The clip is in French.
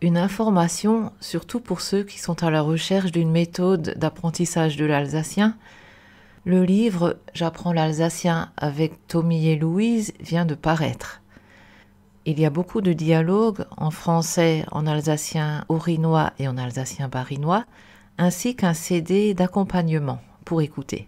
une information, surtout pour ceux qui sont à la recherche d'une méthode d'apprentissage de l'alsacien. Le livre J'apprends l'alsacien avec Tommy et Louise vient de paraître. Il y a beaucoup de dialogues en français, en alsacien orinois et en alsacien barinois, ainsi qu'un CD d'accompagnement pour écouter.